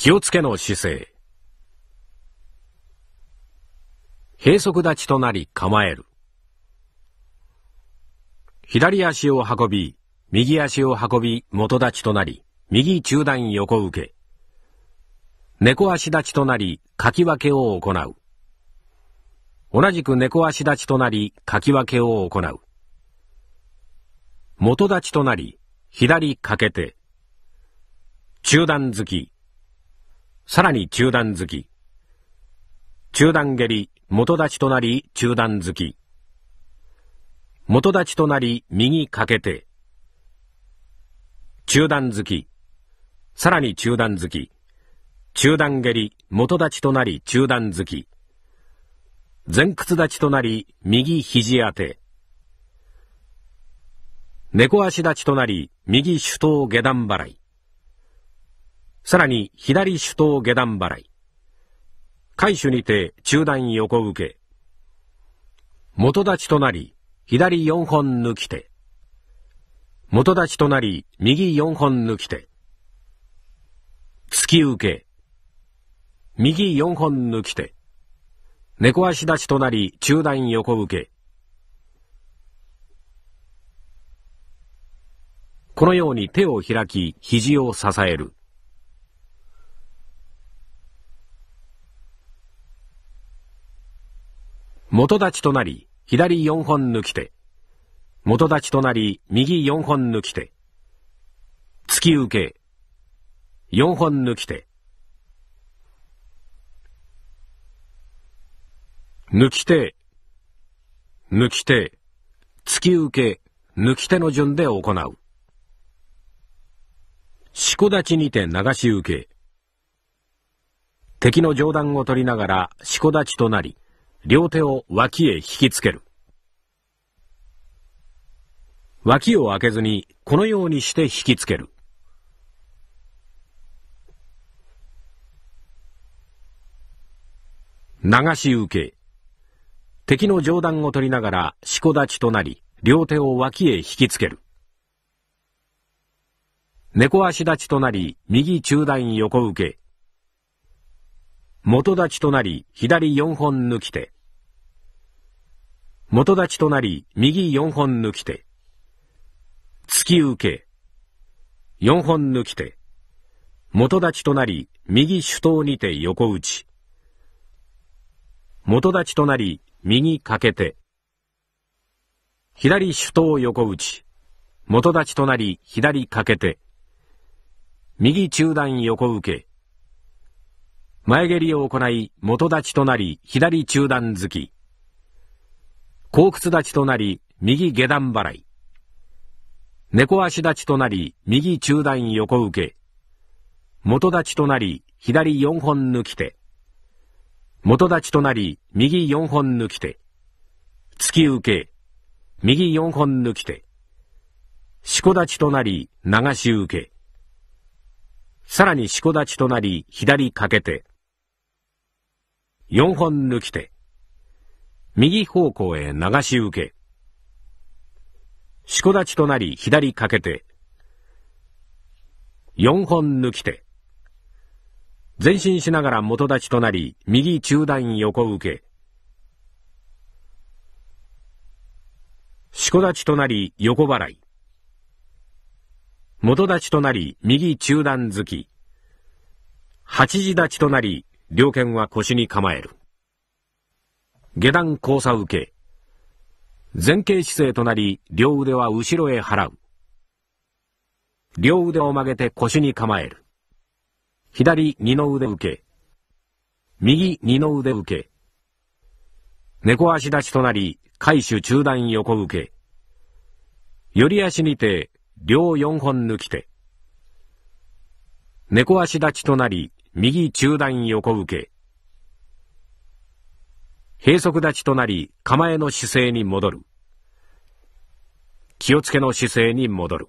気をつけの姿勢。閉塞立ちとなり構える。左足を運び、右足を運び元立ちとなり、右中段横受け。猫足立ちとなり、かき分けを行う。同じく猫足立ちとなり、かき分けを行う。元立ちとなり、左かけて。中段突き。さらに中段突き。中段蹴り、元立ちとなり中段突き。元立ちとなり右かけて。中段突き。さらに中段突き。中段蹴り、元立ちとなり中段突き。前屈立ちとなり右肘当て。猫足立ちとなり右手刀下段払い。さらに左手刀下段払い。海手にて中段横受け。元立ちとなり、左四本抜き手。元立ちとなり、右四本抜き手。突き受け。右四本抜き手。猫足立ちとなり、中段横受け。このように手を開き、肘を支える。元立ちとなり、左四本抜き手。元立ちとなり、右四本抜き手。突き受け。四本抜き手。抜き手。抜き手。突き受け。抜き手の順で行う。しこ立ちにて流し受け。敵の上段を取りながら、しこ立ちとなり、両手を脇へ引きつける。脇を開けずに、このようにして引きつける。流し受け。敵の上段を取りながら、しこ立ちとなり、両手を脇へ引きつける。猫足立ちとなり、右中段横受け。元立ちとなり、左4本抜き手。元立ちとなり、右4本抜き手。突き受け。4本抜き手。元立ちとなり、右手刀にて横打ち。元立ちとなり、右掛けて。左手刀横打ち。元立ちとなり、左掛けて。右中段横受け。前蹴りを行い、元立ちとなり、左中段突き。後屈立ちとなり、右下段払い。猫足立ちとなり、右中段横受け。元立ちとなり、左4本抜き手。元立ちとなり、右4本抜き手。突き受け。右4本抜き手。しこ立ちとなり、流し受け。さらにしこ立ちとなり、左かけて。4本抜き手。右方向へ流し受け。四股立ちとなり左かけて。4本抜き手。前進しながら元立ちとなり右中段横受け。四股立ちとなり横払い。元立ちとなり右中段突き。八時立ちとなり両剣は腰に構える。下段交差受け。前傾姿勢となり、両腕は後ろへ払う。両腕を曲げて腰に構える。左二の腕受け。右二の腕受け。猫足立ちとなり、回手中段横受け。寄り足にて、両四本抜き手。猫足立ちとなり、右中段横受け。閉塞立ちとなり、構えの姿勢に戻る。気をつけの姿勢に戻る。